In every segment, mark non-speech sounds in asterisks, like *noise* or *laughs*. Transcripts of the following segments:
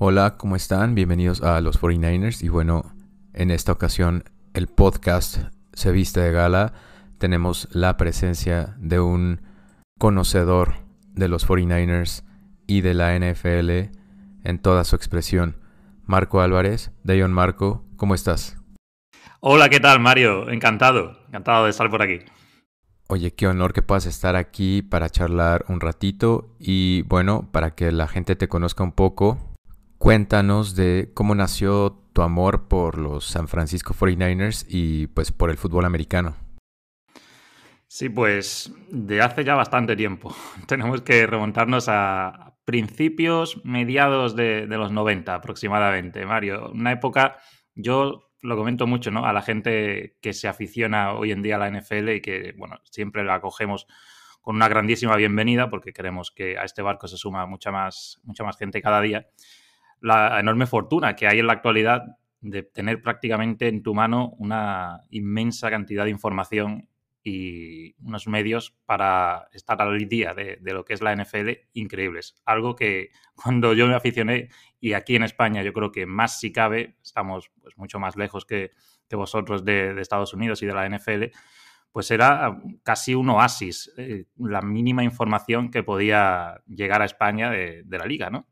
Hola, ¿cómo están? Bienvenidos a los 49ers y bueno, en esta ocasión el podcast se viste de gala. Tenemos la presencia de un conocedor de los 49ers y de la NFL en toda su expresión. Marco Álvarez, Dayon Marco, ¿cómo estás? Hola, ¿qué tal, Mario? Encantado, encantado de estar por aquí. Oye, qué honor que puedas estar aquí para charlar un ratito y bueno, para que la gente te conozca un poco, cuéntanos de cómo nació tu amor por los San Francisco 49ers y pues por el fútbol americano. Sí, pues de hace ya bastante tiempo. *laughs* Tenemos que remontarnos a, principios, mediados de, los 90 aproximadamente, Mario. Una época, yo lo comento mucho, ¿no? A la gente que se aficiona hoy en día a la NFL y que, bueno, siempre la acogemos con una grandísima bienvenida porque queremos que a este barco se suma mucha más, mucha más gente cada día. La enorme fortuna que hay en la actualidad de tener prácticamente en tu mano una inmensa cantidad de información y unos medios para estar al día de, lo que es la NFL increíbles. Algo que *laughs* cuando yo me aficioné y aquí en España yo creo que más si cabe, estamos pues, mucho más lejos que, vosotros de, Estados Unidos y de la NFL, pues era casi un oasis, eh, la mínima información que podía llegar a España de, la liga, ¿no?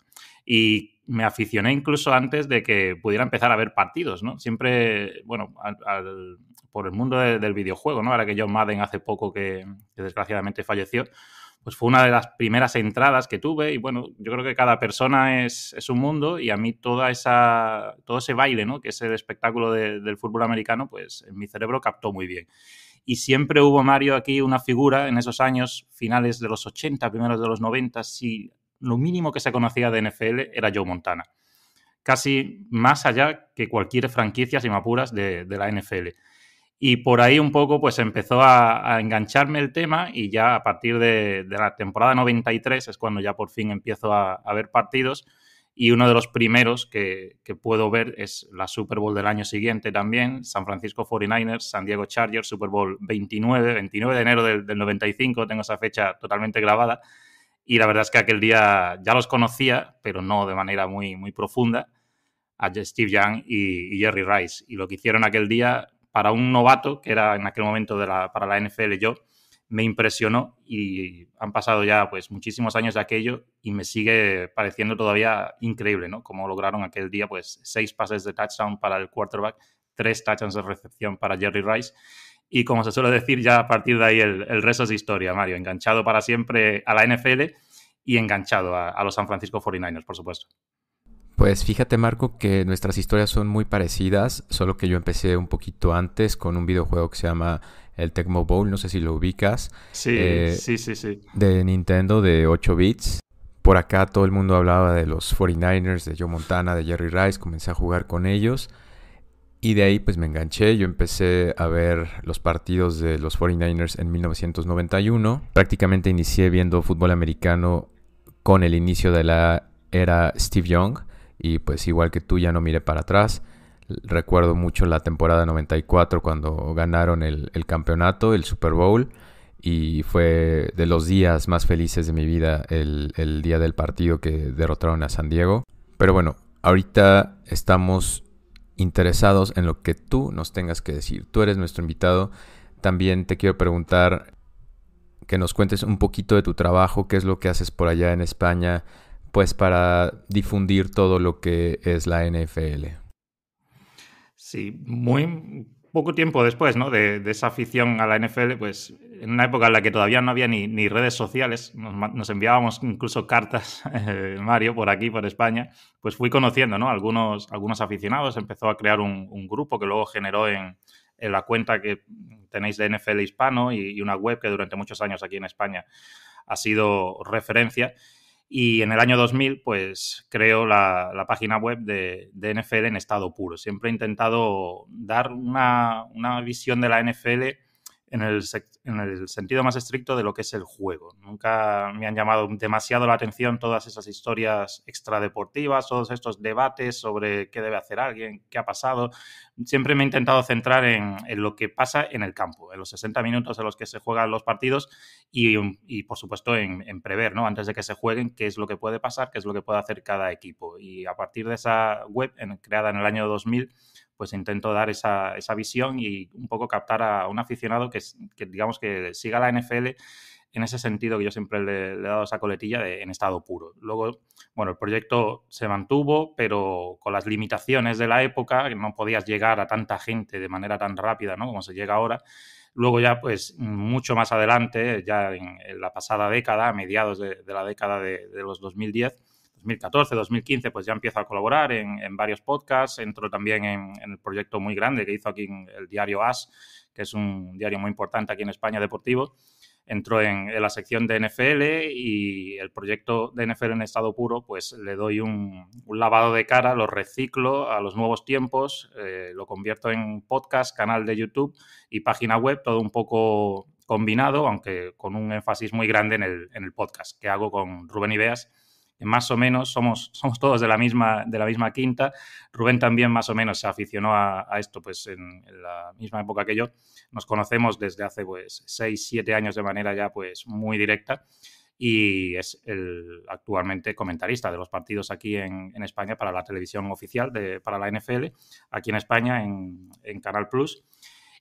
Y me aficioné incluso antes de que pudiera empezar a ver partidos, ¿no? Siempre, bueno, por el mundo del videojuego, ¿no? Ahora que John Madden hace poco que, desgraciadamente falleció, pues fue una de las primeras entradas que tuve y bueno, yo creo que cada persona es, un mundo y a mí toda esa, todo ese baile, ¿no? Que es el espectáculo del fútbol americano, pues en mi cerebro captó muy bien. Y siempre hubo Mario aquí una figura en esos años, finales de los 80, primeros de los 90, si lo mínimo que se conocía de NFL era Joe Montana. Casi más allá que cualquier franquicia, y mapuras de, la NFL. Y por ahí un poco pues empezó a, engancharme el tema y ya a partir de, la temporada 93 es cuando ya por fin empiezo a, ver partidos y uno de los primeros que, puedo ver es la Super Bowl del año siguiente también, San Francisco 49ers, San Diego Chargers, Super Bowl 29, 29 de enero del, del 95, tengo esa fecha totalmente grabada. Y la verdad es que aquel día ya los conocía, pero no de manera muy, muy profunda, a Steve Young y, Jerry Rice. Y lo que hicieron aquel día para un novato, que era en aquel momento de la, para la NFL yo, me impresionó y han pasado ya pues muchísimos años de aquello y me sigue pareciendo todavía increíble, ¿no? Como lograron aquel día pues seis pases de touchdown para el quarterback, tres touchdowns de recepción para Jerry Rice y como se suele decir, ya a partir de ahí el, resto es historia, Mario. Enganchado para siempre a la NFL y enganchado a, los San Francisco 49ers, por supuesto. Pues fíjate Marco que nuestras historias son muy parecidas, solo que yo empecé un poquito antes con un videojuego que se llama el Tecmo Bowl, no sé si lo ubicas. Sí, eh, sí, sí, sí. De Nintendo de 8 bits. Por acá todo el mundo hablaba de los 49ers, de Joe Montana, de Jerry Rice, comencé a jugar con ellos. Y de ahí pues me enganché, yo empecé a ver los partidos de los 49ers en 1991. Prácticamente inicié viendo fútbol americano con el inicio de la era Steve Young y pues igual que tú ya no miré para atrás. Recuerdo mucho la temporada 94 cuando ganaron el, campeonato, el Super Bowl y fue de los días más felices de mi vida el, el día del partido que derrotaron a San Diego. Pero bueno, ahorita estamos interesados en lo que tú nos tengas que decir. Tú eres nuestro invitado. También te quiero preguntar que nos cuentes un poquito de tu trabajo, qué es lo que haces por allá en España, pues para difundir todo lo que es la NFL. Sí, muy poco tiempo después ¿no? de, esa afición a la NFL, pues en una época en la que todavía no había ni, ni redes sociales, nos, enviábamos incluso cartas, *laughs* eh, Mario, por aquí, por España, pues fui conociendo ¿no? algunos, algunos aficionados, empezó a crear un, grupo que luego generó en, la cuenta que tenéis de NFL hispano y, y una web que durante muchos años aquí en España ha sido referencia. Y en el año 2000, pues creo la, página web de, NFL en estado puro. Siempre he intentado dar una, una visión de la NFL en el, en el sentido más estricto de lo que es el juego. Nunca me han llamado demasiado la atención todas esas historias extradeportivas, todos estos debates sobre qué debe hacer alguien, qué ha pasado. Siempre me he intentado centrar en, lo que pasa en el campo, en los 60 minutos en los que se juegan los partidos y, por supuesto, en, prever, ¿no? antes de que se jueguen, qué es lo que puede pasar, qué es lo que puede hacer cada equipo. Y a partir de esa web creada en el año 2000, pues intento dar esa, visión y un poco captar a un aficionado que, digamos que siga la NFL en ese sentido que yo siempre le, he dado esa coletilla de en estado puro. Luego, bueno, el proyecto se mantuvo, pero con las limitaciones de la época, que no podías llegar a tanta gente de manera tan rápida, ¿no? Como se llega ahora. Luego ya, pues, mucho más adelante, ya en, la pasada década, a mediados de, la década de los 2010, 2014, 2015, pues ya empiezo a colaborar en, varios podcasts, entro también en, el proyecto muy grande que hizo aquí el diario AS, que es un diario muy importante aquí en España deportivo. Entro en, la sección de NFL y el proyecto de NFL en estado puro, pues le doy un, lavado de cara, lo reciclo a los nuevos tiempos, eh, lo convierto en podcast, canal de YouTube y página web, todo un poco combinado, aunque con un énfasis muy grande en el, el podcast que hago con Rubén Ibeas más o menos somos, *laughs* todos de la, misma, quinta. Rubén también más o menos se aficionó a, esto pues en, la misma época que yo. Nos conocemos desde hace pues 6, 7 años de manera ya pues muy directa y es actualmente comentarista de los partidos aquí en, España para la televisión oficial, para la NFL, aquí en España en Canal Plus.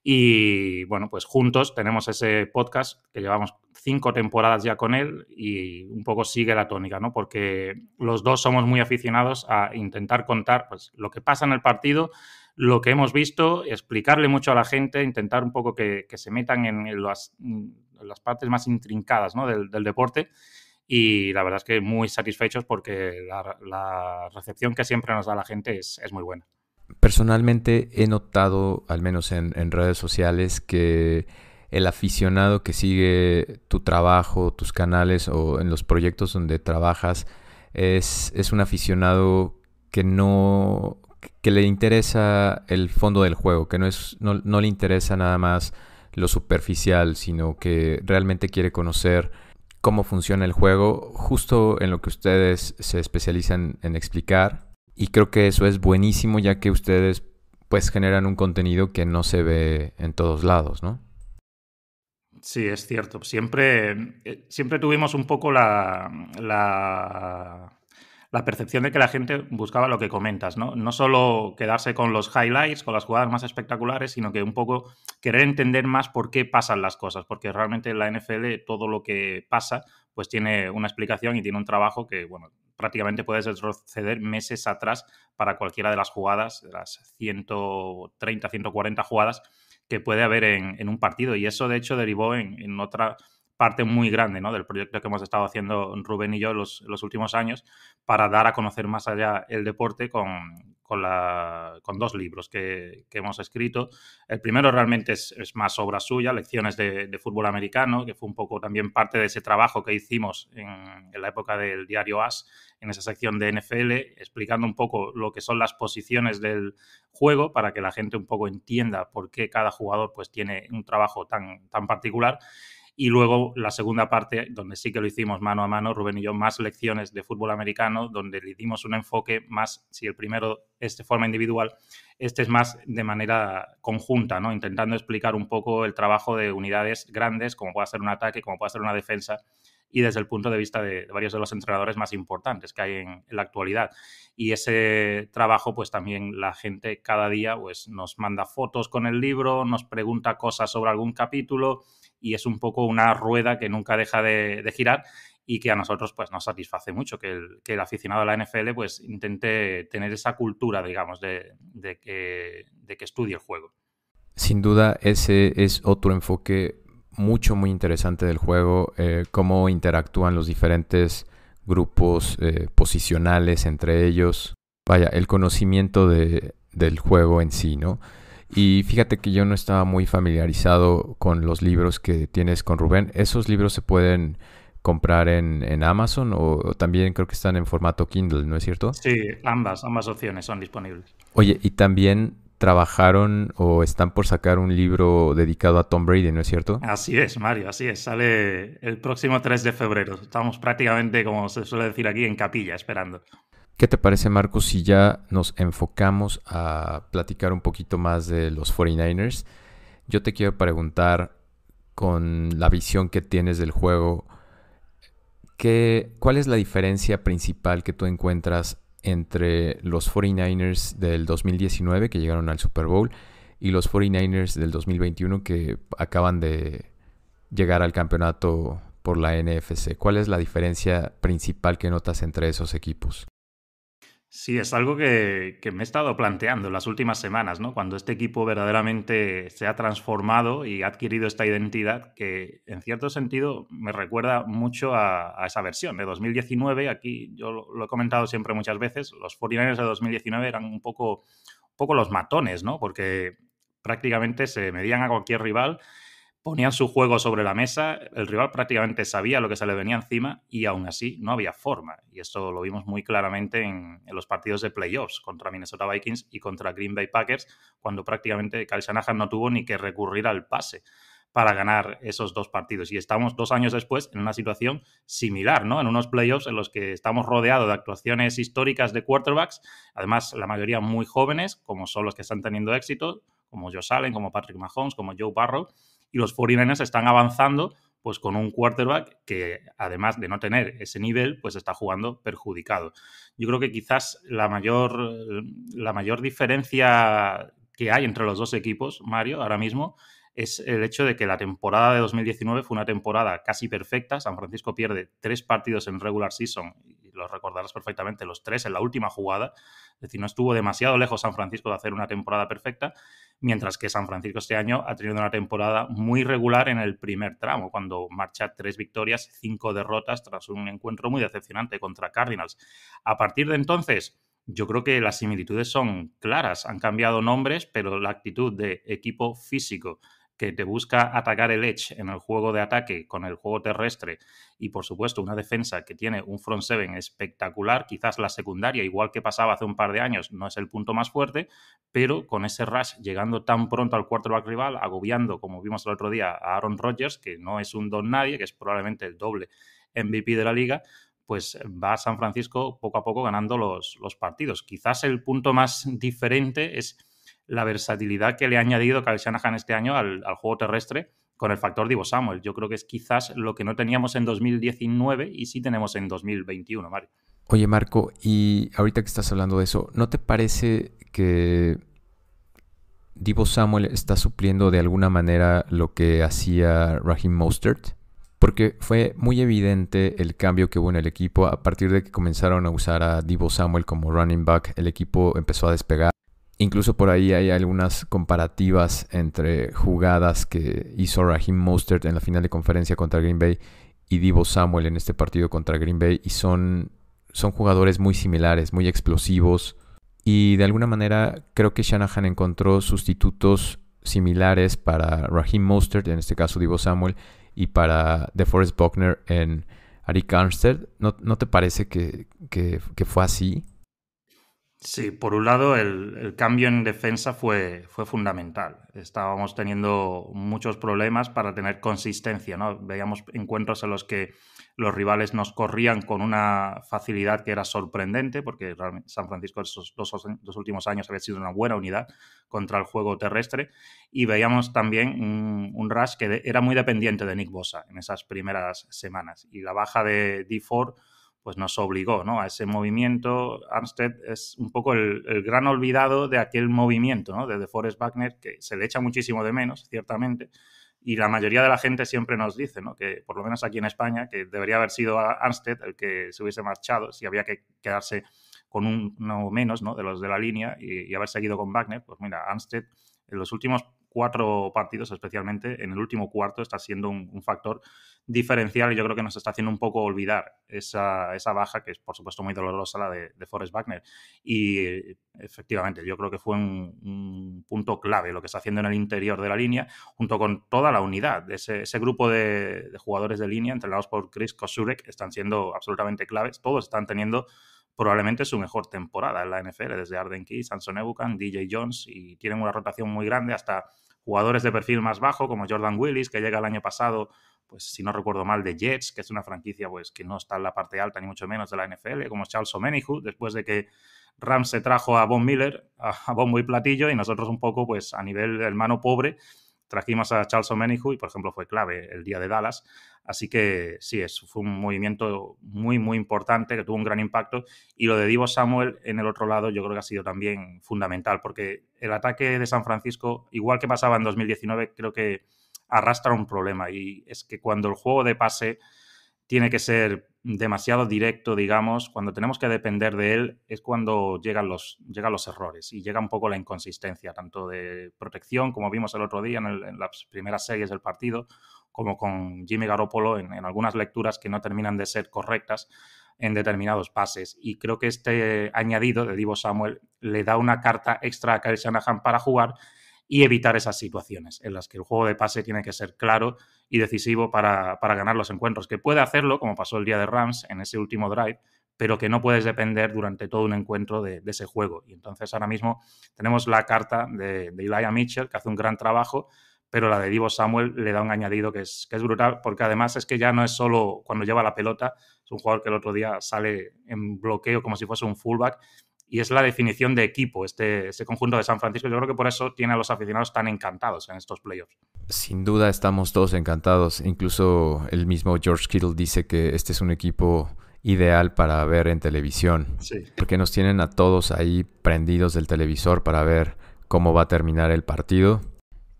Y bueno, pues juntos tenemos ese podcast que llevamos cinco temporadas ya con él y un poco sigue la tónica, ¿no? Porque los dos somos muy aficionados a intentar contar pues, lo que pasa en el partido, lo que hemos visto, explicarle mucho a la gente, intentar un poco que, se metan en las, partes más intrincadas ¿no? del, deporte. Y la verdad es que muy satisfechos porque la, recepción que siempre nos da la gente es, muy buena. Personalmente he notado, al menos en, en redes sociales, que el aficionado que sigue tu trabajo, tus canales o en los proyectos donde trabajas, es, es un aficionado que no que le interesa el fondo del juego, que no, es, no, no le interesa nada más lo superficial, sino que realmente quiere conocer cómo funciona el juego, justo en lo que ustedes se especializan en explicar. Y creo que eso es buenísimo ya que ustedes pues generan un contenido que no se ve en todos lados, ¿no? Sí, es cierto. Siempre, eh, siempre tuvimos un poco la, la, percepción de que la gente buscaba lo que comentas, ¿no? No solo quedarse con los highlights, con las jugadas más espectaculares, sino que un poco querer entender más por qué pasan las cosas, porque realmente en la NFL todo lo que pasa pues tiene una explicación y tiene un trabajo que, bueno, prácticamente puedes retroceder meses atrás para cualquiera de las jugadas, las 130, 140 jugadas que puede haber en, un partido. Y eso, de hecho, derivó en, otra parte muy grande ¿no? del proyecto que hemos estado haciendo Rubén y yo los, los últimos años para dar a conocer más allá el deporte con, con, la, con dos libros que, hemos escrito. El primero realmente es, más obra suya, Lecciones de, Fútbol Americano, que fue un poco también parte de ese trabajo que hicimos en, la época del diario AS, en esa sección de NFL, explicando un poco lo que son las posiciones del juego para que la gente un poco entienda por qué cada jugador pues, tiene un trabajo tan, tan particular. Y luego la segunda parte, donde sí que lo hicimos mano a mano, Rubén y yo, más lecciones de fútbol americano, donde le dimos un enfoque más, si el primero es de forma individual, este es más de manera conjunta, ¿no? Intentando explicar un poco el trabajo de unidades grandes, como puede ser un ataque, como puede ser una defensa, y desde el punto de vista de, varios de los entrenadores más importantes que hay en, la actualidad. Y ese trabajo, pues también la gente cada día pues, nos manda fotos con el libro, nos pregunta cosas sobre algún capítulo y es un poco una rueda que nunca deja de, girar y que a nosotros pues nos satisface mucho que el, aficionado a la NFL pues intente tener esa cultura, digamos, de, que, estudie el juego. Sin duda, ese es otro enfoque mucho, muy interesante del juego, eh, cómo interactúan los diferentes grupos eh, posicionales entre ellos. Vaya, el conocimiento de, del juego en sí, ¿no? Y fíjate que yo no estaba muy familiarizado con los libros que tienes con Rubén. Esos libros se pueden comprar en, Amazon o, o, también creo que están en formato Kindle, ¿no es cierto? Sí, ambas, ambas opciones son disponibles. Oye, y también trabajaron o están por sacar un libro dedicado a Tom Brady, ¿no es cierto? Así es, Mario, así es. Sale el próximo 3 de febrero. Estamos prácticamente, como se suele decir aquí, en capilla esperando. ¿Qué te parece, Marcos, si ya nos enfocamos a platicar un poquito más de los 49ers? Yo te quiero preguntar, con la visión que tienes del juego, ¿qué, ¿cuál es la diferencia principal que tú encuentras entre los 49ers del 2019 que llegaron al Super Bowl y los 49ers del 2021 que acaban de llegar al campeonato por la NFC? ¿Cuál es la diferencia principal que notas entre esos equipos? Sí, es algo que, me he estado planteando en las últimas semanas, ¿no? Cuando este equipo verdaderamente se ha transformado y ha adquirido esta identidad que en cierto sentido me recuerda mucho a, esa versión de 2019. Aquí yo lo, he comentado siempre muchas veces, los 49 de 2019 eran un poco, un poco los matones, ¿no? Porque prácticamente se medían a cualquier rival ponían su juego sobre la mesa, el rival prácticamente sabía lo que se le venía encima y aún así no había forma. Y esto lo vimos muy claramente en, los partidos de playoffs contra Minnesota Vikings y contra Green Bay Packers, cuando prácticamente Kyle Shanahan no tuvo ni que recurrir al pase para ganar esos dos partidos. Y estamos dos años después en una situación similar, ¿no? En unos playoffs en los que estamos rodeados de actuaciones históricas de quarterbacks, además la mayoría muy jóvenes, como son los que están teniendo éxito, como Joe Allen, como Patrick Mahomes, como Joe Barrow, y los 49ers están avanzando pues con un quarterback que además de no tener ese nivel, pues está jugando perjudicado. Yo creo que quizás la mayor, la mayor diferencia que hay entre los dos equipos, Mario, ahora mismo, es el hecho de que la temporada de 2019 fue una temporada casi perfecta. San Francisco pierde tres partidos en regular season los recordarás perfectamente, los tres en la última jugada. Es decir, no estuvo demasiado lejos San Francisco de hacer una temporada perfecta, mientras que San Francisco este año ha tenido una temporada muy regular en el primer tramo, cuando marcha tres victorias, cinco derrotas tras un encuentro muy decepcionante contra Cardinals. A partir de entonces, yo creo que las similitudes son claras. Han cambiado nombres, pero la actitud de equipo físico, que te busca atacar el edge en el juego de ataque con el juego terrestre y por supuesto una defensa que tiene un front seven espectacular, quizás la secundaria, igual que pasaba hace un par de años, no es el punto más fuerte, pero con ese rush llegando tan pronto al quarterback rival, agobiando, como vimos el otro día, a Aaron Rodgers, que no es un don nadie, que es probablemente el doble MVP de la liga, pues va San Francisco poco a poco ganando los, los partidos. Quizás el punto más diferente es la versatilidad que le ha añadido Kyle este año al, juego terrestre con el factor Divo Samuel. Yo creo que es quizás lo que no teníamos en 2019 y sí tenemos en 2021, Mario. Oye, Marco, y ahorita que estás hablando de eso, ¿no te parece que Divo Samuel está supliendo de alguna manera lo que hacía Raheem Mostert? Porque fue muy evidente el cambio que hubo en el equipo. A partir de que comenzaron a usar a Divo Samuel como running back, el equipo empezó a despegar. Incluso por ahí hay algunas comparativas entre jugadas que hizo Raheem Mostert en la final de conferencia contra Green Bay y Divo Samuel en este partido contra Green Bay y son, son jugadores muy similares, muy explosivos y de alguna manera creo que Shanahan encontró sustitutos similares para Raheem Mostert, en este caso Divo Samuel, y para DeForest Buckner en Arik Armstead. ¿No, te parece que fue así? Sí, por un lado, el, cambio en defensa fue, fue, fundamental. Estábamos teniendo muchos problemas para tener consistencia, ¿no? Veíamos encuentros en los que los rivales nos corrían con una facilidad que era sorprendente, porque San Francisco esos dos, últimos años había sido una buena unidad contra el juego terrestre, y veíamos también un, rush que era muy dependiente de Nick Bosa en esas primeras semanas. Y la baja de D4 pues nos obligó ¿no? a ese movimiento. Armstead es un poco el, gran olvidado de aquel movimiento, ¿no? de Forest Wagner, que se le echa muchísimo de menos, ciertamente, y la mayoría de la gente siempre nos dice, ¿no? que por lo menos aquí en España, que debería haber sido Armstead el que se hubiese marchado, si había que quedarse con uno menos ¿no? de los de la línea y, haber seguido con Wagner, pues mira, Armstead en los últimos cuatro partidos, especialmente en el último cuarto, está siendo un, factor diferencial y yo creo que nos está haciendo un poco olvidar esa, esa baja, que es por supuesto muy dolorosa la de, Forrest Wagner. Y efectivamente, yo creo que fue un, punto clave lo que está haciendo en el interior de la línea, junto con toda la unidad. Ese, ese grupo de, de, jugadores de línea, entrenados por Chris Kosurek, están siendo absolutamente claves. Todos están teniendo probablemente su mejor temporada en la NFL, desde Arden Key, Samson Ebukan, DJ Jones, y tienen una rotación muy grande hasta jugadores de perfil más bajo, como Jordan Willis, que llega el año pasado, pues si no recuerdo mal, de Jets, que es una franquicia pues, que no está en la parte alta, ni mucho menos de la NFL, como Charles Omenihu, después de que Rams se trajo a Von Miller, a, Von muy Platillo, y nosotros un poco, pues a nivel mano pobre, trajimos a Charles O'Menihu y, por ejemplo, fue clave el día de Dallas. Así que sí, es, fue un movimiento muy, muy importante que tuvo un gran impacto. Y lo de Divo Samuel en el otro lado yo creo que ha sido también fundamental, porque el ataque de San Francisco, igual que pasaba en 2019, creo que arrastra un problema. Y es que cuando el juego de pase tiene que ser demasiado directo, digamos, cuando tenemos que depender de él, es cuando llegan los, llegan los errores y llega un poco la inconsistencia, tanto de protección, como vimos el otro día en, las primeras series del partido, como con Jimmy Garoppolo en, en, algunas lecturas que no terminan de ser correctas en determinados pases. Y creo que este añadido de Divo Samuel le da una carta extra a Kyle Shanahan para jugar y evitar esas situaciones en las que el juego de pase tiene que ser claro y decisivo para, ganar los encuentros, que puede hacerlo, como pasó el día de Rams en ese último drive, pero que no puedes depender durante todo un encuentro de, ese juego. Y entonces ahora mismo tenemos la carta de, de Mitchell, que hace un gran trabajo, pero la de Divo Samuel le da un añadido que es, que es brutal, porque además es que ya no es solo cuando lleva la pelota, es un jugador que el otro día sale en bloqueo como si fuese un fullback y es la definición de equipo, este, este, conjunto de San Francisco. Yo creo que por eso tiene a los aficionados tan encantados en estos playoffs. Sin duda estamos todos encantados. Incluso el mismo George Kittle dice que este es un equipo ideal para ver en televisión. Porque nos tienen a todos ahí prendidos del televisor para ver cómo va a terminar el partido.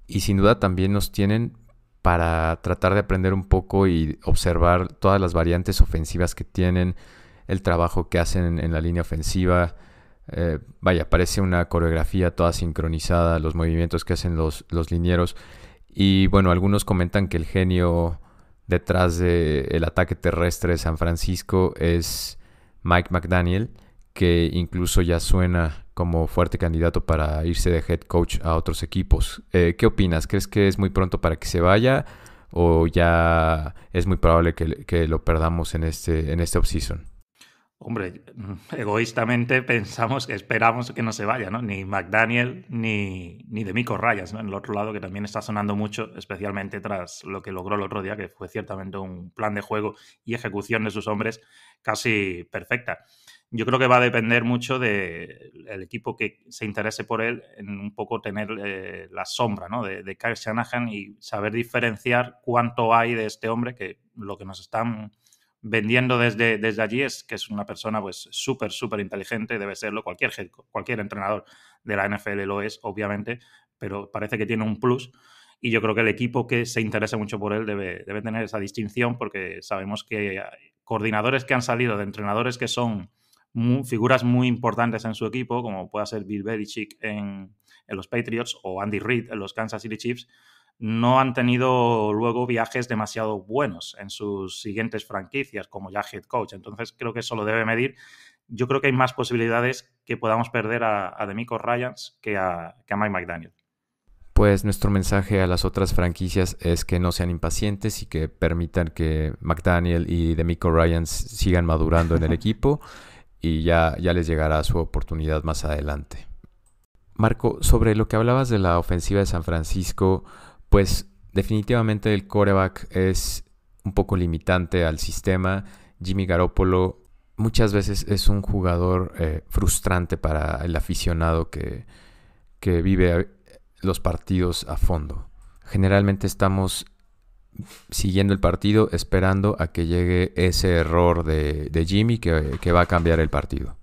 Y sin duda también nos tienen para tratar de aprender un poco y observar todas las variantes ofensivas que tienen, el trabajo que hacen en la línea ofensiva, eh, vaya, parece una coreografía toda sincronizada, los movimientos que hacen los, linieros. Y bueno, algunos comentan que el genio detrás del ataque terrestre de San Francisco es Mike McDaniel, que incluso ya suena como fuerte candidato para irse de head coach a otros equipos. Eh, ¿Qué opinas? ¿Crees que es muy pronto para que se vaya o ya es muy probable que, lo perdamos en este, en este offseason? Hombre, *laughs* egoístamente pensamos que esperamos que no se vaya, ¿no? Ni McDaniel ni, ni Demico Rayas, ¿no? En el otro lado, que también está sonando mucho, especialmente tras lo que logró el otro día, que fue ciertamente un plan de juego y ejecución de sus hombres casi perfecta. Yo creo que va a depender mucho del el equipo que se interese por él, en un poco tener eh, la sombra, ¿no? De, de Kyle Shanahan y saber diferenciar cuánto hay de este hombre, que lo que nos están vendiendo desde, desde allí es que es una persona pues súper, súper inteligente, debe serlo cualquier, cualquier entrenador de la NFL lo es, obviamente, pero parece que tiene un plus y yo creo que el equipo que se interese mucho por él debe, tener esa distinción porque sabemos que coordinadores que han salido de entrenadores que son figuras muy importantes en su equipo, como pueda ser Bill Belichick en, en los Patriots o Andy Reid en los Kansas City Chiefs, no han tenido luego viajes demasiado buenos en sus siguientes franquicias como ya head coach. Entonces creo que eso lo debe medir. Yo creo que hay más posibilidades que podamos perder a, Demico Ryans que a, que Mike McDaniel. Pues nuestro mensaje a las otras franquicias es que no sean impacientes y que permitan que McDaniel y Demico Ryans sigan madurando en el *laughs* equipo y ya, ya les llegará su oportunidad más adelante. Marco, sobre lo que hablabas de la ofensiva de San Francisco, pues definitivamente el coreback es un poco limitante al sistema. Jimmy Garoppolo muchas veces es un jugador eh, frustrante para el aficionado que, vive los partidos a fondo. Generalmente estamos siguiendo el partido esperando a que llegue ese error de, Jimmy que, que va a cambiar el partido.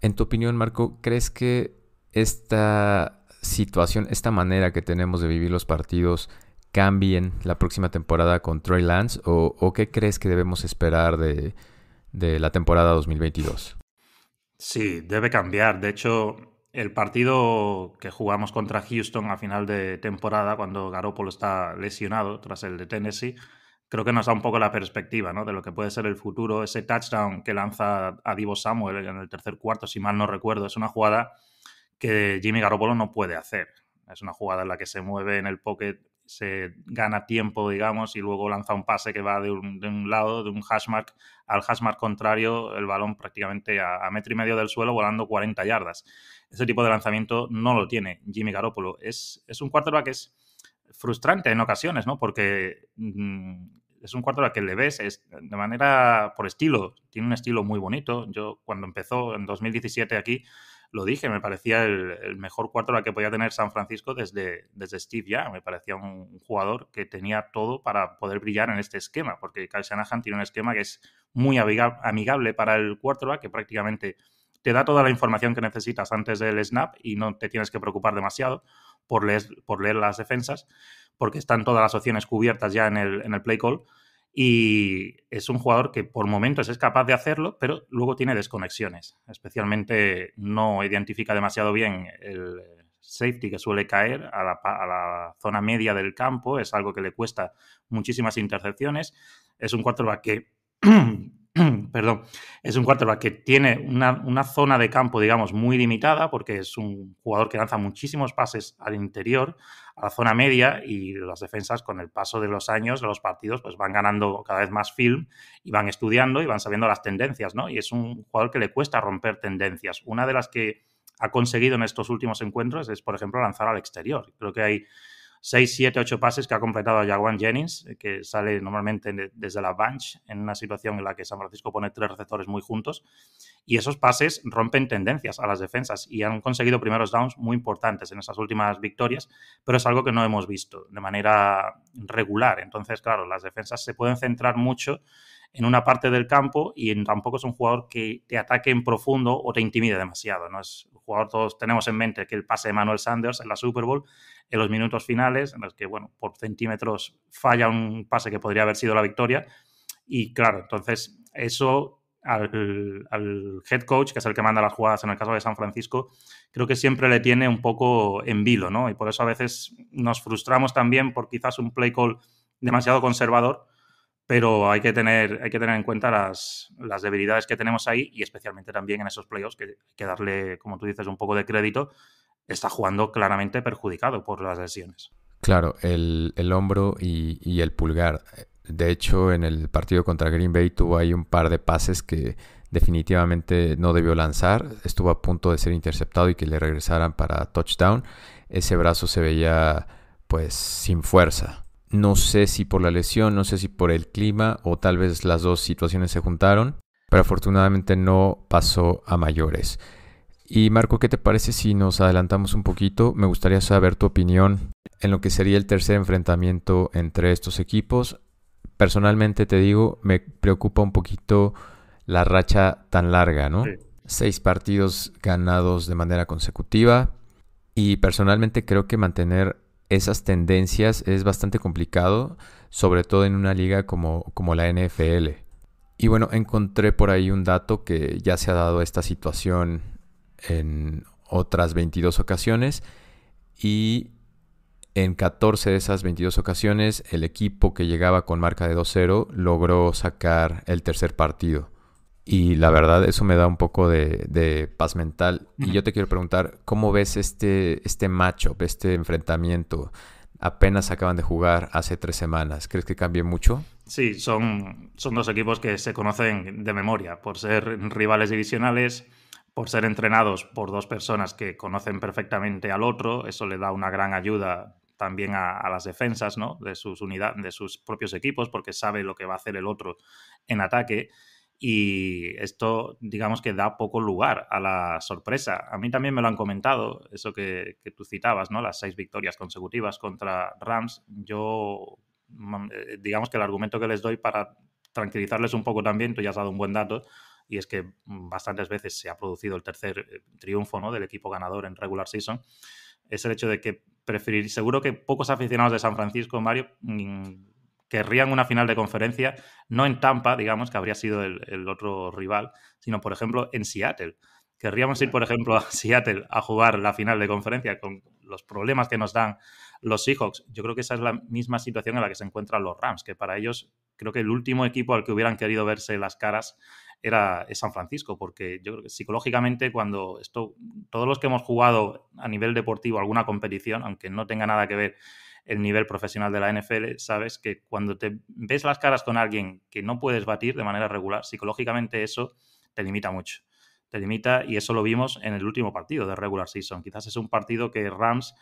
En tu opinión, Marco, ¿crees que esta situación, esta manera que tenemos de vivir los partidos cambien la próxima temporada con Trey Lance o, qué crees que debemos esperar de, la temporada 2022? Sí, debe cambiar. De hecho, el partido que jugamos contra Houston a final de temporada, cuando Garoppolo está lesionado tras el de Tennessee, creo que nos da un poco la perspectiva de lo que puede ser el futuro. Ese touchdown que lanza a Divo Samuel en el tercer cuarto, si mal no recuerdo, es una jugada que Jimmy Garoppolo no puede hacer. Es una jugada en la que se mueve en el pocket, se gana tiempo, digamos, y luego lanza un pase que va de un, lado, de un hashmark al mark contrario, el balón prácticamente a, metro y medio del suelo, volando 40 yardas. Ese tipo de lanzamiento no lo tiene Jimmy Garoppolo. Es, es un quarterback que es frustrante en ocasiones, ¿no? Porque mm, es un quarterback que le ves es, de manera por estilo, tiene un estilo muy bonito. Yo cuando empezó en 2017 aquí, lo dije, me parecía el, mejor mejor quarterback que podía tener San Francisco desde, desde Steve ya. Me parecía un, jugador que tenía todo para poder brillar en este esquema, porque Kyle Shanahan tiene un esquema que es muy amigable para el quarterback, que prácticamente te da toda la información que necesitas antes del snap y no te tienes que preocupar demasiado por leer, por leer las defensas, porque están todas las opciones cubiertas ya en el, en el play call y es un jugador que por momentos es capaz de hacerlo, pero luego tiene desconexiones. Especialmente no identifica demasiado bien el safety que suele caer a la, zona media del campo, es algo que le cuesta muchísimas intercepciones. Es un quarterback que *clears throat* *clears throat* perdón, es un quarterback que tiene una, una, zona de campo, digamos, muy limitada, porque es un jugador que lanza muchísimos pases al interior, a la zona media, y las defensas con el paso de los años, de los partidos, pues van ganando cada vez más film y van estudiando y van sabiendo las tendencias, ¿no? Y es un jugador que le cuesta romper tendencias. Una de las que ha conseguido en estos últimos encuentros es, por ejemplo, lanzar al exterior. Creo que hay 6, 7, 8 pases que ha completado Yaguan Jennings, eh, que sale normalmente desde la bench, en una situación en la que San Francisco pone tres receptores muy juntos. Y esos pases rompen tendencias a las defensas y han conseguido primeros downs muy importantes en esas últimas victorias, pero es algo que no hemos visto de manera regular. Entonces, claro, las defensas se pueden centrar mucho en una parte del campo y tampoco es un jugador que te ataque en profundo o te intimide demasiado. No es jugador, todos tenemos en mente que el pase de Manuel Sanders en la Super Bowl, en los minutos finales, en los que, bueno, por centímetros falla un pase que podría haber sido la victoria. Y claro, entonces eso al, al, head coach, que es el que manda las jugadas en el caso de San Francisco, creo que siempre le tiene un poco en vilo, ¿no? Y por eso a veces nos frustramos también por quizás un play call demasiado conservador pero hay que tener, hay que tener en cuenta las, las, debilidades que tenemos ahí y especialmente también en esos playoffs que, que darle, como tú dices, un poco de crédito, está jugando claramente perjudicado por las lesiones. Claro, el, el hombro y, y, el pulgar. De hecho, en el partido contra Green Bay tuvo ahí un par de pases que definitivamente no debió lanzar. Estuvo a punto de ser interceptado y que le regresaran para touchdown. Ese brazo se veía pues sin fuerza. No sé si por la lesión, no sé si por el clima o tal vez las dos situaciones se juntaron, pero afortunadamente no pasó a mayores. Y Marco, ¿qué te parece si nos adelantamos un poquito? Me gustaría saber tu opinión en lo que sería el tercer enfrentamiento entre estos equipos. Personalmente te digo, me preocupa un poquito la racha tan larga, ¿no? Seis partidos ganados de manera consecutiva. Y personalmente creo que mantener esas tendencias es bastante complicado, sobre todo en una liga como, como la NFL. Y bueno, encontré por ahí un dato que ya se ha dado esta situación en otras 22 ocasiones y en 14 de esas 22 ocasiones el equipo que llegaba con marca de 2-0 logró sacar el tercer partido. Y la verdad, eso me da un poco de, paz mental. Y yo te quiero preguntar, ¿cómo ves este, este matchup, este enfrentamiento? Apenas acaban de jugar hace tres semanas. ¿Crees que cambie mucho? Sí, son, son dos equipos que se conocen de memoria por ser rivales divisionales, por ser entrenados por dos personas que conocen perfectamente al otro. Eso le da una gran ayuda también a, las defensas ¿no? de, sus unidad, de sus propios equipos porque sabe lo que va a hacer el otro en ataque y esto, digamos que da poco lugar a la sorpresa. A mí también me lo han comentado, eso que, tú citabas, ¿no? Las seis victorias consecutivas contra Rams. Yo, mm, eh, digamos que el argumento que les doy para tranquilizarles un poco también, tú ya has dado un buen dato, y es que bastantes veces se ha producido el tercer eh, triunfo ¿no? del equipo ganador en regular season, es el hecho de que preferir, seguro que pocos aficionados de San Francisco, Mario, mm, querrían una final de conferencia, no en Tampa, digamos, que habría sido el, otro rival, sino, por ejemplo, en Seattle. Querríamos ir, por ejemplo, a Seattle a jugar la final de conferencia con los problemas que nos dan los Seahawks. Yo creo que esa es la misma situación en la que se encuentran los Rams, que para ellos creo que el último equipo al que hubieran querido verse las caras era San Francisco, porque yo creo que psicológicamente cuando esto, todos los que hemos jugado a nivel deportivo alguna competición, aunque no tenga nada que ver el nivel profesional de la NFL, sabes que cuando te ves las caras con alguien que no puedes batir de manera regular, psicológicamente eso te limita mucho. Te limita y eso lo vimos en el último partido de regular season. Quizás es un partido que Rams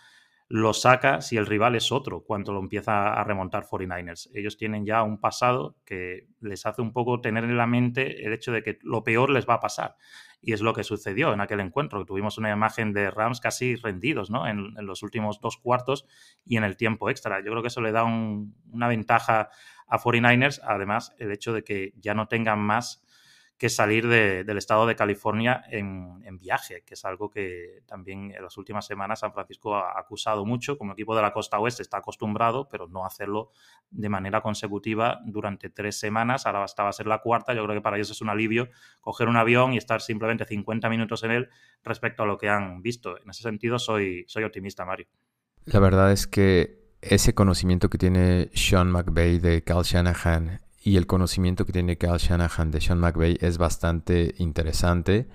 lo saca si el rival es otro cuando lo empieza a remontar 49ers. Ellos tienen ya un pasado que les hace un poco tener en la mente el hecho de que lo peor les va a pasar. Y es lo que sucedió en aquel encuentro. Tuvimos una imagen de Rams casi rendidos ¿no? en, los últimos dos cuartos y en el tiempo extra. Yo creo que eso le da una ventaja a 49ers. Además, el hecho de que ya no tengan más que salir del estado de California en, viaje, que es algo que también en las últimas semanas San Francisco ha acusado mucho, como equipo de la costa oeste está acostumbrado, pero no hacerlo de manera consecutiva durante tres semanas, ahora a ser la cuarta, yo creo que para ellos es un alivio coger un avión y estar simplemente 50 minutos en él respecto a lo que han visto. En ese sentido soy, soy optimista, Mario. La verdad es que ese conocimiento que tiene Sean McVeigh de Cal Shanahan y el conocimiento que tiene Kyle Shanahan de Sean McVay es bastante interesante.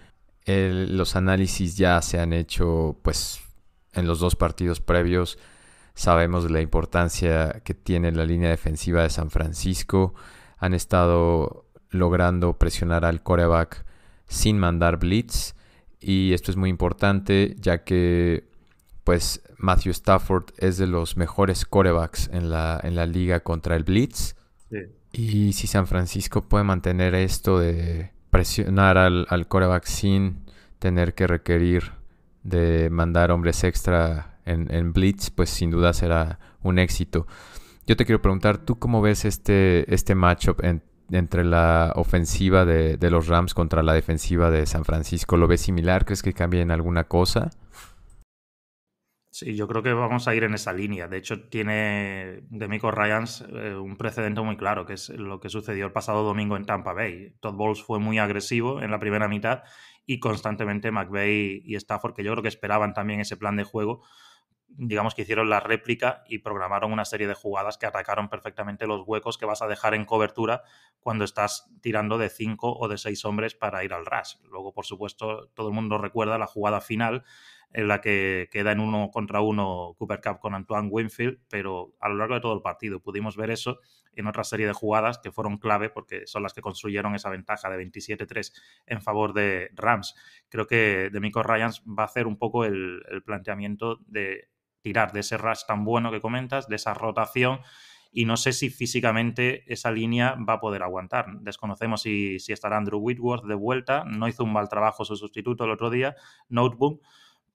los análisis ya se han hecho pues en los dos partidos previos. Sabemos la importancia que tiene la línea defensiva de San Francisco. Han estado logrando presionar al coreback sin mandar blitz. Y esto es muy importante ya que pues Matthew Stafford es de los mejores corebacks en la, en la liga contra el blitz. Sí. Y si San Francisco puede mantener esto de presionar al, al coreback sin tener que requerir de mandar hombres extra en, blitz, pues sin duda será un éxito. Yo te quiero preguntar, ¿tú cómo ves este, este matchup entre la ofensiva de, de, los Rams contra la defensiva de San Francisco? ¿Lo ves similar? ¿Crees que en alguna cosa? Sí, yo creo que vamos a ir en esa línea. De hecho, tiene de Demico Ryans eh, un precedente muy claro, que es lo que sucedió el pasado domingo en Tampa Bay. Todd Bowles fue muy agresivo en la primera mitad y constantemente McVeigh y Stafford, que yo creo que esperaban también ese plan de juego, digamos que hicieron la réplica y programaron una serie de jugadas que atacaron perfectamente los huecos que vas a dejar en cobertura cuando estás tirando de cinco o de seis hombres para ir al rush. Luego, por supuesto, todo el mundo recuerda la jugada final en la que queda en uno contra uno Cooper Cup con Antoine Winfield, pero a lo largo de todo el partido pudimos ver eso en otra serie de jugadas que fueron clave porque son las que construyeron esa ventaja de 27-3 en favor de Rams. Creo que Demico Ryans va a hacer un poco el, planteamiento de tirar de ese rush tan bueno que comentas, de esa rotación y no sé si físicamente esa línea va a poder aguantar. Desconocemos si, si, estará Andrew Whitworth de vuelta, no hizo un mal trabajo su sustituto el otro día, notebook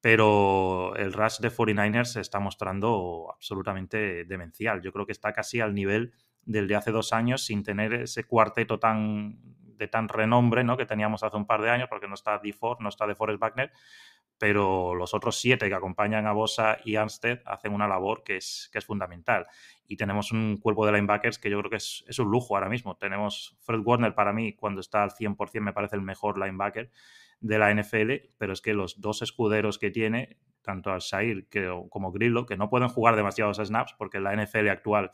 pero el rush de 49ers se está mostrando absolutamente demencial. Yo creo que está casi al nivel del de hace dos años sin tener ese cuarteto tan de tan renombre ¿no? que teníamos hace un par de años, porque no está DeFord, no está DeForest Wagner, pero los otros siete que acompañan a Bosa y Anstead hacen una labor que es, que es fundamental. Y tenemos un cuerpo de linebackers que yo creo que es, es un lujo ahora mismo. Tenemos Fred Warner, para mí, cuando está al 100%, me parece el mejor linebacker de la NFL, pero es que los dos escuderos que tiene, tanto al Shair como Grillo, que no pueden jugar demasiados snaps porque la NFL actual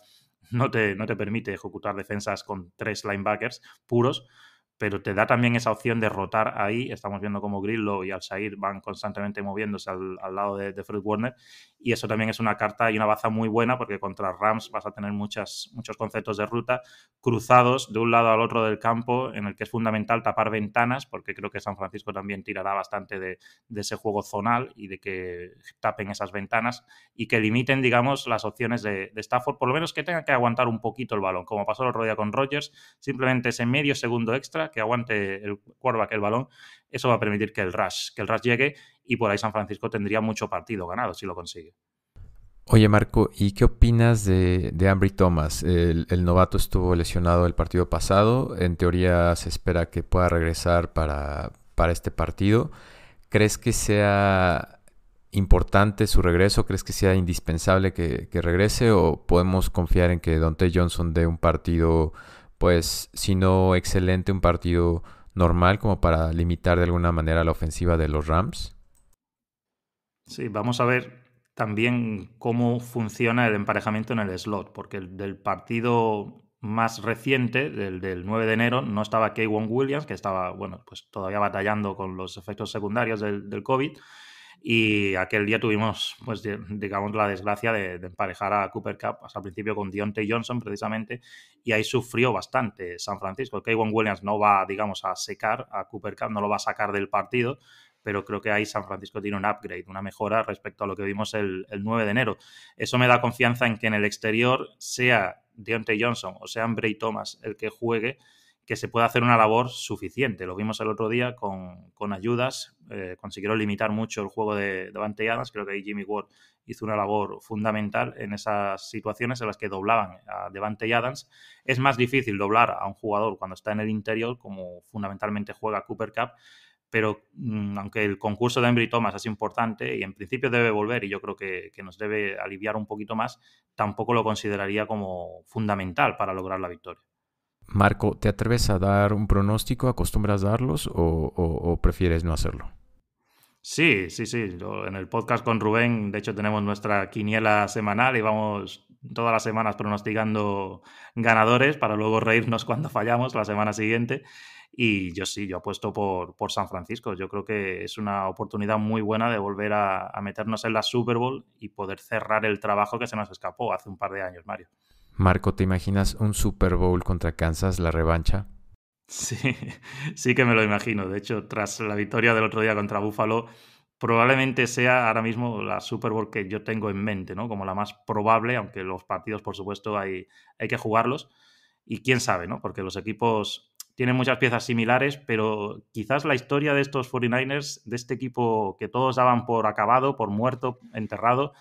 no te, no te permite ejecutar defensas con tres linebackers puros, pero te da también esa opción de rotar ahí. Estamos viendo cómo Grillo y Alshair van constantemente moviéndose al, lado de, de, Fred Warner. Y eso también es una carta y una baza muy buena porque contra Rams vas a tener muchas, muchos conceptos de ruta cruzados de un lado al otro del campo, en el que es fundamental tapar ventanas, porque creo que San Francisco también tirará bastante de, ese juego zonal y de que tapen esas ventanas y que limiten, digamos, las opciones de, de Stafford, por lo menos que tenga que aguantar un poquito el balón, como pasó el otro con Rogers, simplemente ese medio segundo extra que aguante el quarterback el balón, eso va a permitir que el rush, que el rush llegue y por ahí San Francisco tendría mucho partido ganado si lo consigue. Oye Marco, ¿y qué opinas de, de Ambry Thomas? El, novato estuvo lesionado el partido pasado, en teoría se espera que pueda regresar para, para este partido. ¿Crees que sea importante su regreso? ¿Crees que sea indispensable que, que regrese o podemos confiar en que Dante Johnson dé un partido pues, no excelente, un partido normal como para limitar de alguna manera la ofensiva de los Rams. Sí, vamos a ver también cómo funciona el emparejamiento en el slot, porque del partido más reciente, del, 9 de enero, no estaba k Williams, que estaba, bueno, pues todavía batallando con los efectos secundarios del COVID, y aquel día tuvimos, pues, digamos, la desgracia de, emparejar a Cooper Cup al principio con Deontay Johnson, precisamente, y ahí sufrió bastante San Francisco. Kevin Williams no va, digamos, a secar a Cooper Cup, no lo va a sacar del partido, pero creo que ahí San Francisco tiene un upgrade, una mejora respecto a lo que vimos el, el 9 de enero. Eso me da confianza en que en el exterior sea Deontay Johnson o sea Bray Thomas el que juegue, que se pueda hacer una labor suficiente. Lo vimos el otro día con, ayudas, eh, consiguieron limitar mucho el juego de, y Adams, creo que ahí Jimmy Ward hizo una labor fundamental en esas situaciones en las que doblaban a Devante Adams. Es más difícil doblar a un jugador cuando está en el interior, como fundamentalmente juega Cooper Cup, pero mm, aunque el concurso de Embry Thomas es importante y en principio debe volver y yo creo que, nos debe aliviar un poquito más, tampoco lo consideraría como fundamental para lograr la victoria. Marco, ¿te atreves a dar un pronóstico? ¿Acostumbras darlos o, prefieres no hacerlo? Sí, sí, sí. en el podcast con Rubén, de hecho, tenemos nuestra quiniela semanal y vamos todas las semanas pronosticando ganadores para luego reírnos cuando fallamos la semana siguiente. Y yo sí, yo apuesto por, por San Francisco. Yo creo que es una oportunidad muy buena de volver a meternos en la Super Bowl y poder cerrar el trabajo que se nos escapó hace un par de años, Mario. Marco, ¿te imaginas un Super Bowl contra Kansas, la revancha? Sí, sí que me lo imagino. De hecho, tras la victoria del otro día contra Buffalo, probablemente sea ahora mismo la Super Bowl que yo tengo en mente, ¿no? Como la más probable, aunque los partidos, por supuesto, hay, hay que jugarlos. Y quién sabe, ¿no? Porque los equipos tienen muchas piezas similares, pero quizás la historia de estos 49ers, de este equipo que todos daban por acabado, por muerto, enterrado,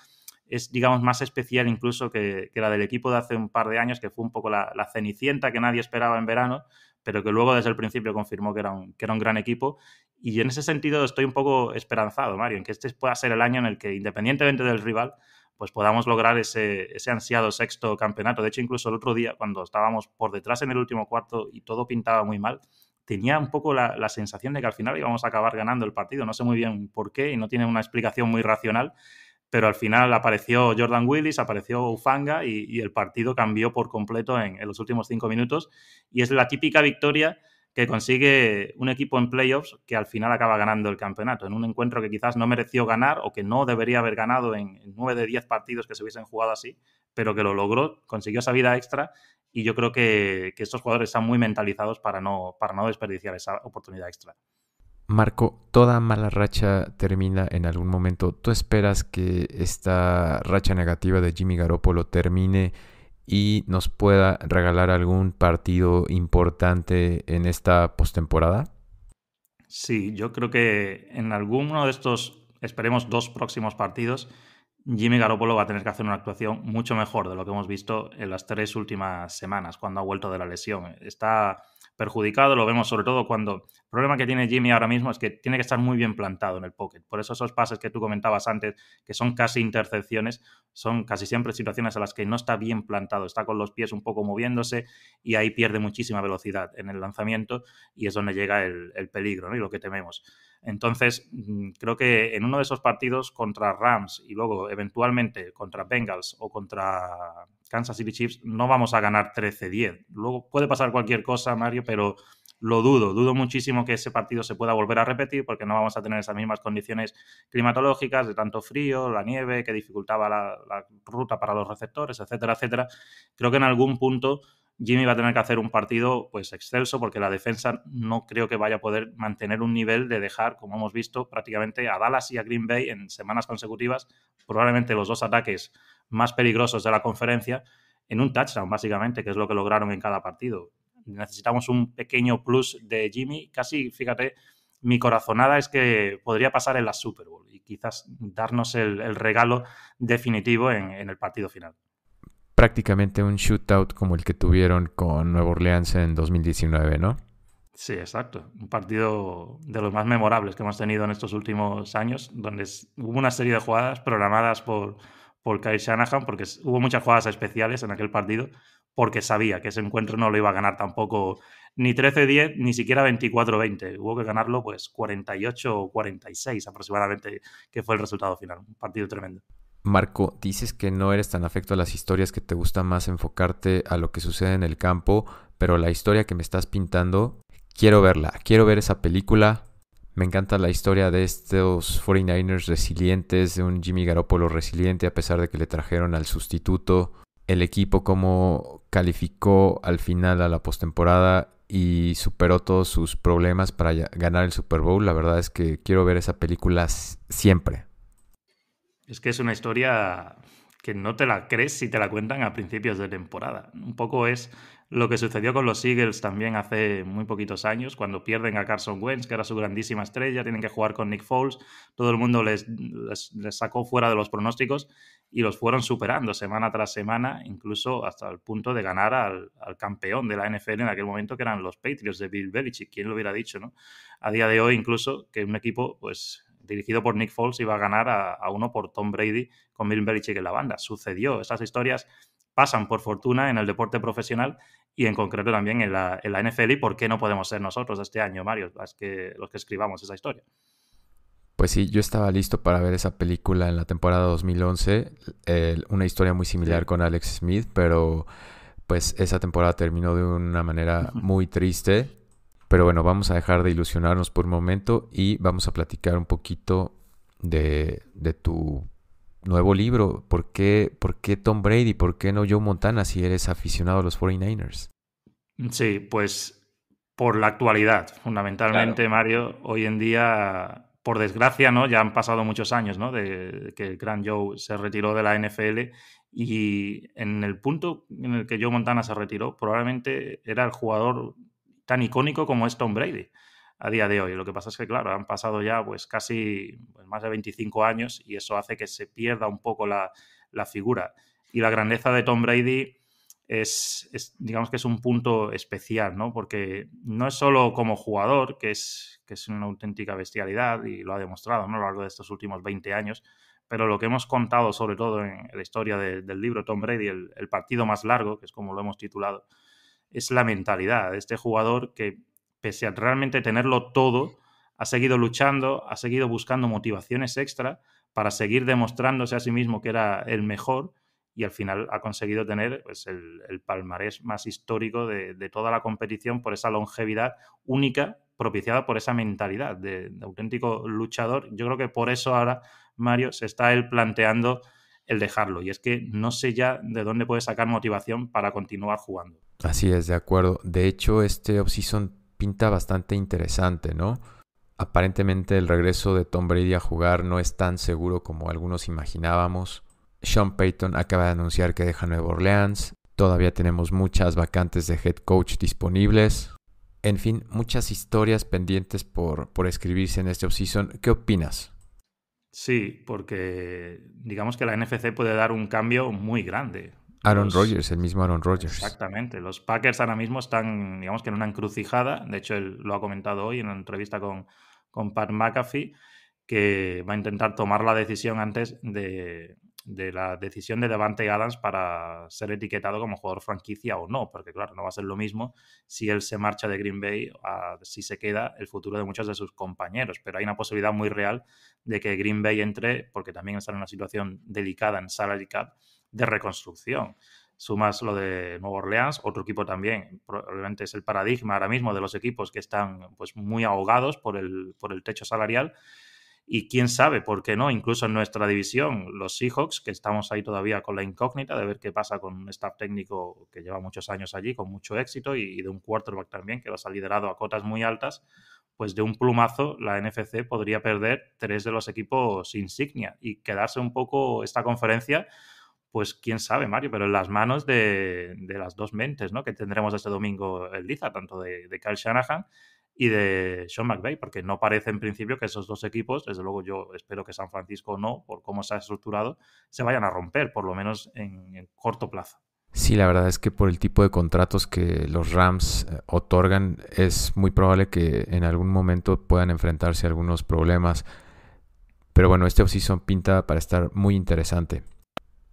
es, digamos, más especial incluso que, la del equipo de hace un par de años, que fue un poco la, cenicienta que nadie esperaba en verano, pero que luego desde el principio confirmó que era un, que era un gran equipo. Y en ese sentido estoy un poco esperanzado, Mario, en que este pueda ser el año en el que, independientemente del rival, pues podamos lograr ese, ansiado sexto campeonato. De hecho, incluso el otro día, cuando estábamos por detrás en el último cuarto y todo pintaba muy mal, tenía un poco la, la sensación de que al final íbamos a acabar ganando el partido. No sé muy bien por qué y no tiene una explicación muy racional, pero al final apareció Jordan Willis, apareció Ufanga y, el partido cambió por completo en, los últimos cinco minutos. Y es la típica victoria que consigue un equipo en playoffs que al final acaba ganando el campeonato, en un encuentro que quizás no mereció ganar o que no debería haber ganado en nueve de diez partidos que se hubiesen jugado así, pero que lo logró, consiguió esa vida extra y yo creo que, estos jugadores están muy mentalizados para no desperdiciar esa oportunidad extra. Marco, toda mala racha termina en algún momento. ¿Tú esperas que esta racha negativa de Jimmy Garoppolo termine y nos pueda regalar algún partido importante en esta postemporada? Sí, yo creo que en alguno de estos, esperemos, dos próximos partidos, Jimmy Garoppolo va a tener que hacer una actuación mucho mejor de lo que hemos visto en las tres últimas semanas, cuando ha vuelto de la lesión. Está perjudicado. Lo vemos sobre todo cuando el problema que tiene Jimmy ahora mismo es que tiene que estar muy bien plantado en el pocket. Por eso esos pases que tú comentabas antes, que son casi intercepciones, son casi siempre situaciones a las que no está bien plantado, está con los pies un poco moviéndose y ahí pierde muchísima velocidad en el lanzamiento y es donde llega el, peligro y lo que tememos. Entonces, mm, creo que en uno de esos partidos contra Rams y luego eventualmente contra Bengals o contra Kansas City Chiefs, no vamos a ganar 13-10. Luego puede pasar cualquier cosa, Mario, pero lo dudo. Dudo muchísimo que ese partido se pueda volver a repetir porque no vamos a tener esas mismas condiciones climatológicas de tanto frío, la nieve que dificultaba la, ruta para los receptores, etcétera, etcétera. Creo que en algún punto Jimmy va a tener que hacer un partido pues excelso porque la defensa no creo que vaya a poder mantener un nivel de dejar, como hemos visto, prácticamente a Dallas y a Green Bay en semanas consecutivas, probablemente los dos ataques más peligrosos de la conferencia, en un touchdown básicamente, que es lo que lograron en cada partido. Necesitamos un pequeño plus de Jimmy, casi, fíjate, mi corazonada es que podría pasar en la Super Bowl y quizás darnos el, regalo definitivo en el partido final prácticamente un shootout como el que tuvieron con Nueva Orleans en 2019, ¿no? Sí, exacto. Un partido de los más memorables que hemos tenido en estos últimos años, donde hubo una serie de jugadas programadas por, por Kyle Shanahan, porque hubo muchas jugadas especiales en aquel partido, porque sabía que ese encuentro no lo iba a ganar tampoco ni 13-10, ni siquiera 24-20. Hubo que ganarlo pues 48-46 aproximadamente, que fue el resultado final. Un partido tremendo. Marco, dices que no eres tan afecto a las historias, que te gusta más enfocarte a lo que sucede en el campo, pero la historia que me estás pintando, quiero verla, quiero ver esa película. Me encanta la historia de estos 49ers resilientes, de un Jimmy Garoppolo resiliente a pesar de que le trajeron al sustituto, el equipo como calificó al final a la postemporada y superó todos sus problemas para ganar el Super Bowl. La verdad es que quiero ver esa película siempre. Es que es una historia que no te la crees si te la cuentan a principios de temporada. Un poco es lo que sucedió con los Eagles también hace muy poquitos años, cuando pierden a Carson Wentz, que era su grandísima estrella, tienen que jugar con Nick Foles, todo el mundo les, les, sacó fuera de los pronósticos y los fueron superando semana tras semana, incluso hasta el punto de ganar al, campeón de la NFL en aquel momento, que eran los Patriots de Bill Belichick, quién lo hubiera dicho, ¿no? A día de hoy incluso que un equipo pues dirigido por Nick Foles, iba a ganar a, uno por Tom Brady con Bill Belichick en la banda. Sucedió. Esas historias pasan por fortuna en el deporte profesional y en concreto también en la, NFL. ¿Y por qué no podemos ser nosotros este año, Mario, los que, los que escribamos esa historia? Pues sí, yo estaba listo para ver esa película en la temporada 2011, una historia muy similar con Alex Smith, pero pues esa temporada terminó de una manera muy triste pero bueno, vamos a dejar de ilusionarnos por un momento y vamos a platicar un poquito de, tu nuevo libro. ¿Por qué, ¿Por Tom Brady? ¿Por qué no Joe Montana si eres aficionado a los 49ers? Sí, pues por la actualidad, fundamentalmente, Mario. Hoy en día, por desgracia, ¿no? Ya han pasado muchos años, ¿no? De que el Gran Joe se retiró de la NFL y en el punto en el que Joe Montana se retiró, probablemente era el jugador tan icónico como es Tom Brady a día de hoy. Lo que pasa es que, claro, han pasado ya pues casi pues, más de 25 años y eso hace que se pierda un poco la, figura. Y la grandeza de Tom Brady es, digamos que es un punto especial, ¿no? Porque no es solo como jugador, que es, que es una auténtica bestialidad y lo ha demostrado ¿no? a lo largo de estos últimos 20 años, pero lo que hemos contado sobre todo en la historia del libro Tom Brady, el partido más largo, que es como lo hemos titulado, es la mentalidad de este jugador que, pese a realmente tenerlo todo, ha seguido luchando, ha seguido buscando motivaciones extra para seguir demostrándose a sí mismo que era el mejor y al final ha conseguido tener pues, el, palmarés más histórico de, toda la competición por esa longevidad única propiciada por esa mentalidad de, de, auténtico luchador. Yo creo que por eso ahora Mario se está él planteando el dejarlo y es que no sé ya de dónde puede sacar motivación para continuar jugando. Así es, de acuerdo. De hecho, este offseason pinta bastante interesante, ¿no? Aparentemente el regreso de Tom Brady a jugar no es tan seguro como algunos imaginábamos. Sean Payton acaba de anunciar que deja Nueva Orleans. Todavía tenemos muchas vacantes de head coach disponibles. En fin, muchas historias pendientes por, por escribirse en este offseason. ¿Qué opinas? Sí, porque digamos que la NFC puede dar un cambio muy grande. Aaron Rodgers, el mismo Aaron Rodgers. Exactamente. Los Packers ahora mismo están, digamos que en una encrucijada. De hecho, él lo ha comentado hoy en una entrevista con, Pat McAfee, que va a intentar tomar la decisión antes de, la decisión de Devante Adams para ser etiquetado como jugador franquicia o no, porque claro, no va a ser lo mismo si él se marcha de Green Bay, a, si se queda el futuro de muchos de sus compañeros, pero hay una posibilidad muy real de que Green Bay entre, porque también está en una situación delicada en salary cap, de reconstrucción. Sumas lo de Nuevo Orleans, otro equipo también, probablemente es el paradigma ahora mismo de los equipos que están pues, muy ahogados por el, por el techo salarial. Y quién sabe, ¿por qué no? Incluso en nuestra división, los Seahawks, que estamos ahí todavía con la incógnita de ver qué pasa con un staff técnico que lleva muchos años allí, con mucho éxito, y, de un quarterback también que los ha liderado a cotas muy altas, pues de un plumazo la NFC podría perder tres de los equipos insignia y quedarse un poco esta conferencia pues quién sabe, Mario, pero en las manos de, las dos mentes ¿no? que tendremos este domingo el Liza, tanto de, Carl Shanahan y de Sean McVay, porque no parece en principio que esos dos equipos, desde luego yo espero que San Francisco no, por cómo se ha estructurado, se vayan a romper, por lo menos en, corto plazo. Sí, la verdad es que por el tipo de contratos que los Rams eh, otorgan, es muy probable que en algún momento puedan enfrentarse a algunos problemas. Pero bueno, este son pinta para estar muy interesante.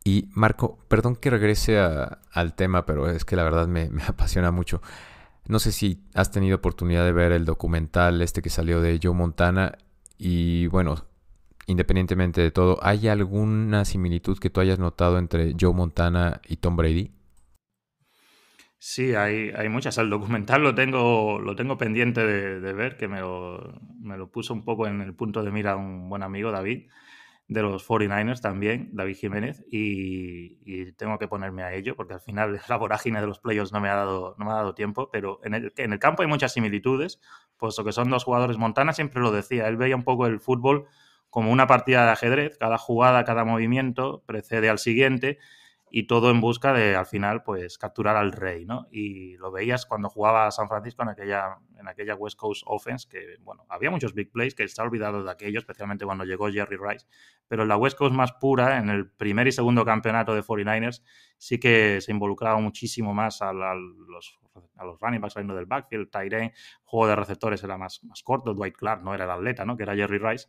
Y Marco, perdón que regrese al tema, pero es que la verdad me, *laughs* apasiona mucho. No sé si has tenido oportunidad de ver el documental este que salió de Joe Montana y bueno, independientemente de todo, ¿hay alguna similitud que tú hayas notado entre Joe Montana y Tom Brady? Sí, hay, hay muchas. El documental lo tengo, lo tengo pendiente de, ver, que me lo, me lo puso un poco en el punto de mira un buen amigo, David de los 49ers también, David Jiménez, y, tengo que ponerme a ello porque al final *laughs* la vorágine de los playoffs no me ha dado, no me ha dado tiempo, pero en el, en el campo hay muchas similitudes, puesto que son dos jugadores. Montana siempre lo decía, él veía un poco el fútbol como una partida de ajedrez, cada jugada, cada movimiento precede al siguiente y todo en busca de, al final, pues capturar al rey, ¿no? Y lo veías cuando jugaba San Francisco en aquella, en aquella West Coast Offense, que, bueno, había muchos big plays que está olvidado de aquello, especialmente cuando llegó Jerry Rice, pero en la West Coast más pura, en el primer y segundo campeonato de 49ers, sí que se involucraba muchísimo más a, los, a los running backs saliendo del backfield, Tyrene, juego de receptores era más, más corto, Dwight Clark no era el atleta, ¿no? Que era Jerry Rice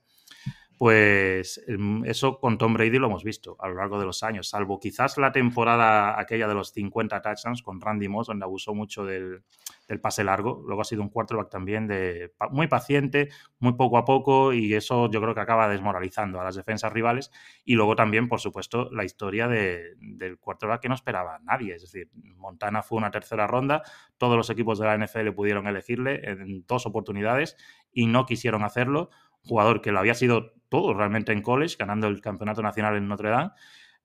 pues em, eso con Tom Brady lo hemos visto a lo largo de los años, salvo quizás la temporada aquella de los 50 touchdowns con Randy Moss, donde abusó mucho del, pase largo. Luego ha sido un quarterback también de muy paciente, muy poco a poco, y eso yo creo que acaba desmoralizando a las defensas rivales. Y luego también, por supuesto, la historia del quarterback que no esperaba nadie. Es decir, Montana fue una tercera ronda, todos los equipos de la NFL pudieron elegirle en dos oportunidades y no quisieron hacerlo jugador que lo había sido todo realmente en college, ganando el campeonato nacional en Notre Dame.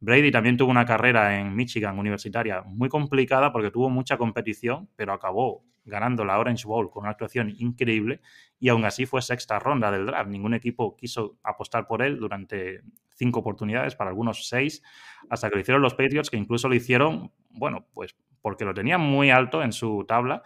Brady también tuvo una carrera en Michigan universitaria muy complicada porque tuvo mucha competición, pero acabó ganando la Orange Bowl con una actuación increíble y aún así fue sexta ronda del draft. Ningún equipo quiso apostar por él durante cinco oportunidades, para algunos seis, hasta que lo hicieron los Patriots, que incluso lo hicieron, bueno, pues porque lo tenían muy alto en su tabla,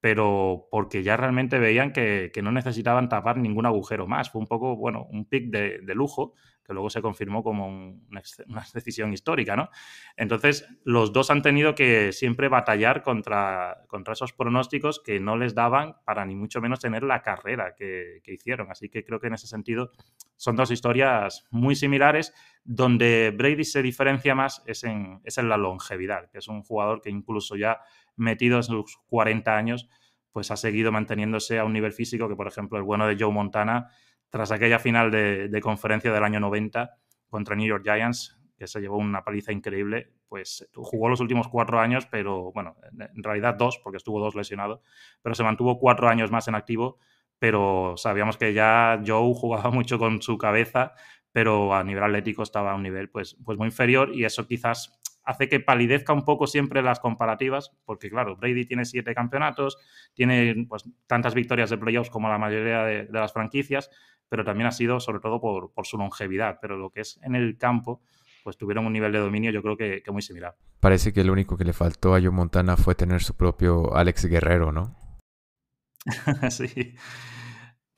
pero porque ya realmente veían que, no necesitaban tapar ningún agujero más. Fue un poco, bueno, un pick de, lujo, que luego se confirmó como *laughs* una, decisión histórica, ¿no? Entonces, los dos han tenido que siempre batallar contra, contra esos pronósticos que no les daban para ni mucho menos tener la carrera que, hicieron. Así que creo que en ese sentido son dos historias muy similares. Donde Brady se diferencia más es en, es en la longevidad, que es un jugador que incluso ya metido en sus 40 años, pues ha seguido manteniéndose a un nivel físico que, por ejemplo, el bueno de Joe Montana, tras aquella final de, conferencia del año 90 contra New York Giants, que se llevó una paliza increíble, pues jugó los últimos cuatro años, pero bueno, en realidad dos, porque estuvo dos lesionado, pero se mantuvo cuatro años más en activo, pero sabíamos que ya Joe *laughs* jugaba mucho con su cabeza, pero a nivel atlético estaba a un nivel pues, pues muy inferior y eso quizás hace que palidezca un poco siempre las comparativas, porque claro, Brady tiene siete campeonatos, tiene pues, tantas victorias de playoffs como la mayoría de, las franquicias, pero también ha sido sobre todo por, su longevidad, pero lo que es en el campo, pues tuvieron un nivel de dominio yo creo que, que muy similar. Parece que lo único que le faltó a Joe Montana fue tener su propio Alex Guerrero, ¿no? *laughs* sí.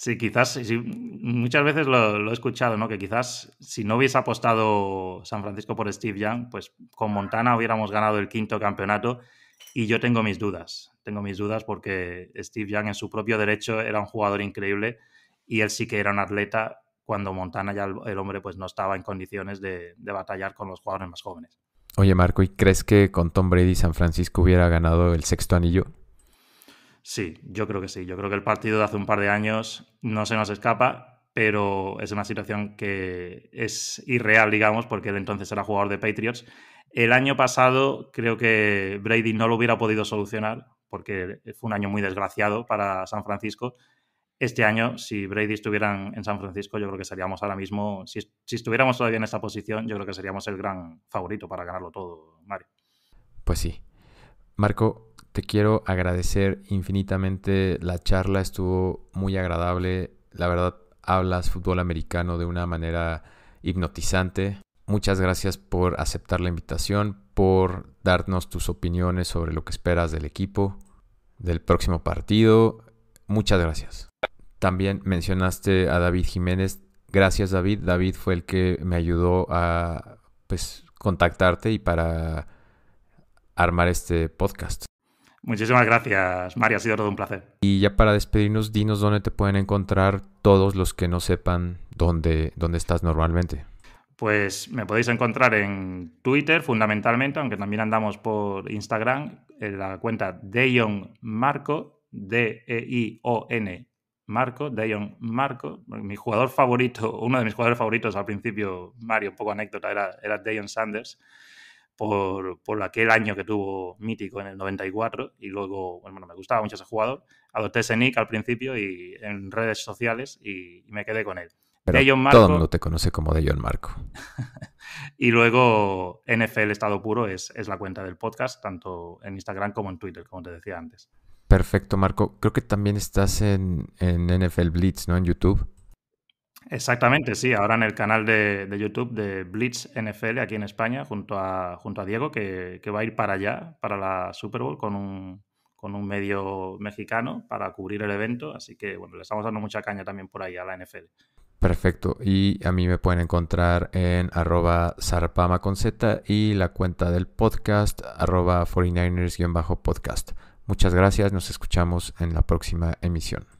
Sí, quizás, muchas veces lo, he escuchado, ¿no? Que quizás si no hubiese apostado San Francisco por Steve Young, pues con Montana hubiéramos ganado el quinto campeonato y yo tengo mis dudas, tengo mis dudas porque Steve Young en su propio derecho era un jugador increíble y él sí que era un atleta cuando Montana ya el, hombre pues no estaba en condiciones de, de batallar con los jugadores más jóvenes. Oye Marco, ¿y crees que con Tom Brady San Francisco hubiera ganado el sexto anillo? Sí, yo creo que sí. Yo creo que el partido de hace un par de años no se nos escapa, pero es una situación que es irreal, digamos, porque él entonces era jugador de Patriots. El año pasado creo que Brady no lo hubiera podido solucionar porque fue un año muy desgraciado para San Francisco. Este año, si Brady estuviera en San Francisco, yo creo que seríamos ahora mismo, si, estuviéramos todavía en esa posición, yo creo que seríamos el gran favorito para ganarlo todo, Mario. Pues sí. Marco, te quiero agradecer infinitamente. La charla estuvo muy agradable. La verdad, hablas fútbol americano de una manera hipnotizante. Muchas gracias por aceptar la invitación, por darnos tus opiniones sobre lo que esperas del equipo, del próximo partido. Muchas gracias. También mencionaste a David Jiménez. Gracias David. David fue el que me ayudó a pues contactarte y para armar este podcast. Muchísimas gracias, Mario. Ha sido todo un placer. Y ya para despedirnos, dinos dónde te pueden encontrar todos los que no sepan dónde, dónde estás normalmente. Pues me podéis encontrar en Twitter fundamentalmente, aunque también andamos por Instagram, en la cuenta Deion Marco, D-E-I-O-N Marco, Deion Marco. Mi jugador favorito, uno de mis jugadores favoritos al principio, Mario, poco anécdota, era, era Deion Sanders por, aquel año que tuvo mítico en el 94 y luego, bueno, me gustaba mucho ese jugador. Adopté ese nick al principio y en redes sociales y, me quedé con él. Pero todo el mundo te conoce como Deion Marco. *laughs* y luego NFL Estado Puro es, la cuenta del podcast, tanto en Instagram como en Twitter, como te decía antes. Perfecto, Marco. Creo que también estás en, en NFL Blitz, ¿no? En YouTube. Exactamente, sí. Ahora en el canal de, YouTube de Blitz NFL aquí en España, junto a, junto a Diego, que, va a ir para allá, para la Super Bowl, con un, con un medio mexicano para cubrir el evento. Así que, bueno, le estamos dando mucha caña también por ahí a la NFL. Perfecto. Y a mí me pueden encontrar en arroba zarpama con Z y la cuenta del podcast 49ers-podcast. Muchas gracias. Nos escuchamos en la próxima emisión.